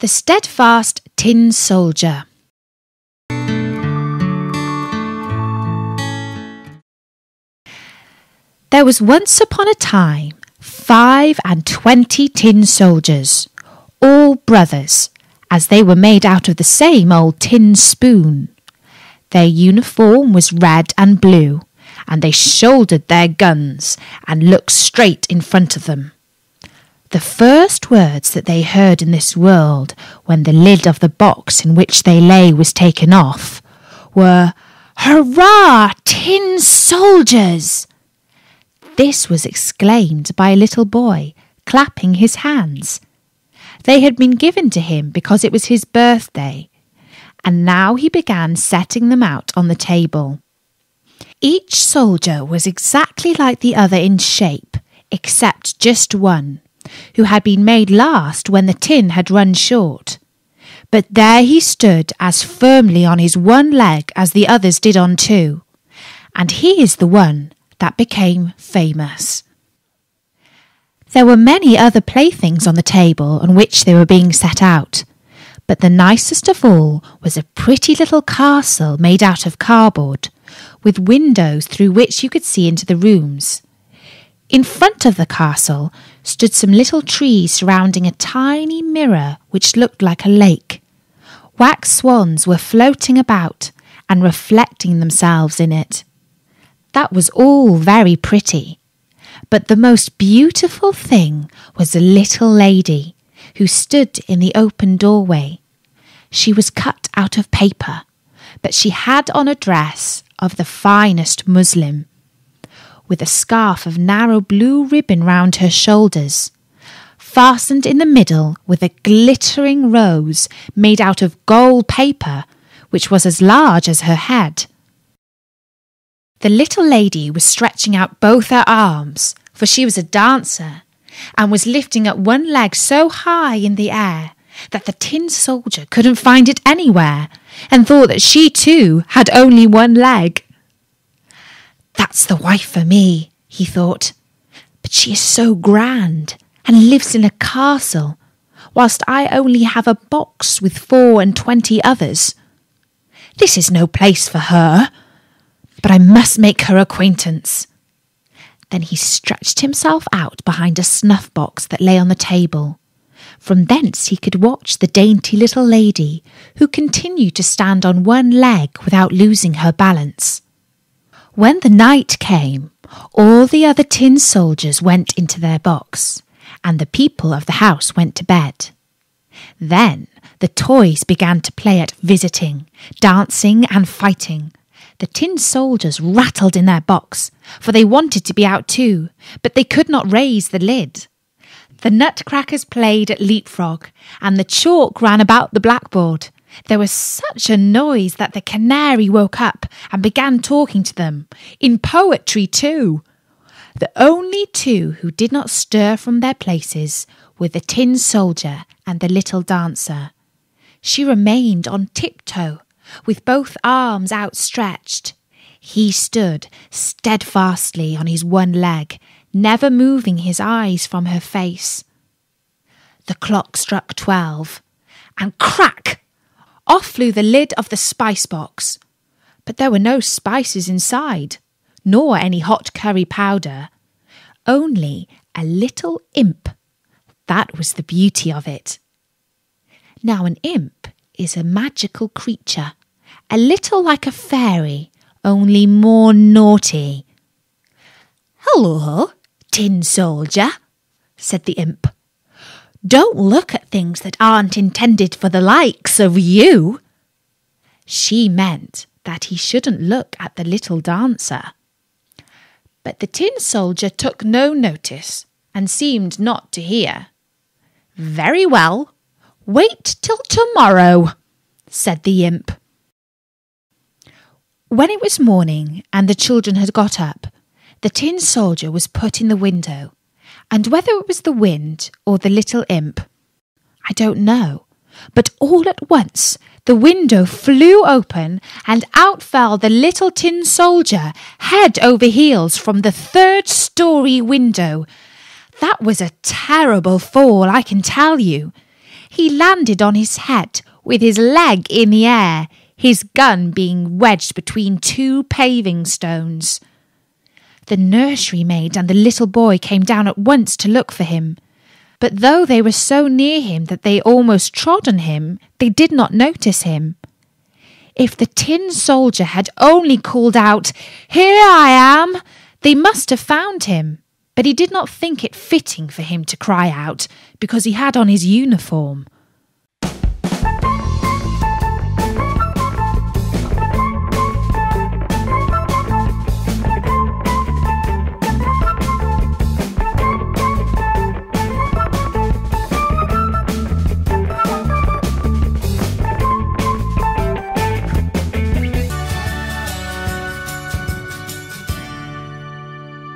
The Steadfast Tin Soldier. There was once upon a time five and twenty tin soldiers, all brothers, as they were made out of the same old tin spoon. Their uniform was red and blue, and they shouldered their guns and looked straight in front of them. The first words that they heard in this world when the lid of the box in which they lay was taken off were, Hurrah, tin soldiers! This was exclaimed by a little boy, clapping his hands. They had been given to him because it was his birthday, and now he began setting them out on the table. Each soldier was exactly like the other in shape, except just one, who had been made last when the tin had run short. But there he stood as firmly on his one leg as the others did on two, and he is the one that became famous. There were many other playthings on the table on which they were being set out, but the nicest of all was a pretty little castle made out of cardboard, with windows through which you could see into the rooms. In front of the castle stood some little trees surrounding a tiny mirror which looked like a lake. Wax swans were floating about and reflecting themselves in it. That was all very pretty. But the most beautiful thing was a little lady who stood in the open doorway. She was cut out of paper, but she had on a dress of the finest muslin with a scarf of narrow blue ribbon round her shoulders. Fastened in the middle with a glittering rose made out of gold paper, which was as large as her head. The little lady was stretching out both her arms, for she was a dancer, and was lifting up one leg so high in the air that the tin soldier couldn't find it anywhere, and thought that she too had only one leg. That's the wife for me, he thought. But she is so grand and lives in a castle, whilst I only have a box with four and twenty others. This is no place for her, but I must make her acquaintance. Then he stretched himself out behind a snuff box that lay on the table. From thence he could watch the dainty little lady, who continued to stand on one leg without losing her balance. When the night came, all the other tin soldiers went into their box, and the people of the house went to bed. Then the toys began to play at visiting, dancing, and fighting. The tin soldiers rattled in their box, for they wanted to be out too, but they could not raise the lid. The nutcrackers played at leapfrog, and the chalk ran about the blackboard, there was such a noise that the canary woke up and began talking to them, in poetry too. The only two who did not stir from their places were the tin soldier and the little dancer. She remained on tiptoe, with both arms outstretched. He stood steadfastly on his one leg, never moving his eyes from her face. The clock struck twelve, and crack! Off flew the lid of the spice box. But there were no spices inside, nor any hot curry powder. Only a little imp. That was the beauty of it. Now, an imp is a magical creature, a little like a fairy, only more naughty. Hello, tin soldier, said the imp. Don't look at things that aren't intended for the likes of you. She meant that he shouldn't look at the little dancer. But the tin soldier took no notice and seemed not to hear. Very well, wait till tomorrow, said the imp. When it was morning and the children had got up, the tin soldier was put in the window and whether it was the wind or the little imp, I don't know. But all at once the window flew open, and out fell the little tin soldier, head over heels, from the third story window. That was a terrible fall, I can tell you. He landed on his head, with his leg in the air, his gun being wedged between two paving stones the nursery maid and the little boy came down at once to look for him. But though they were so near him that they almost trod on him, they did not notice him. If the tin soldier had only called out, Here I am! they must have found him. But he did not think it fitting for him to cry out, because he had on his uniform.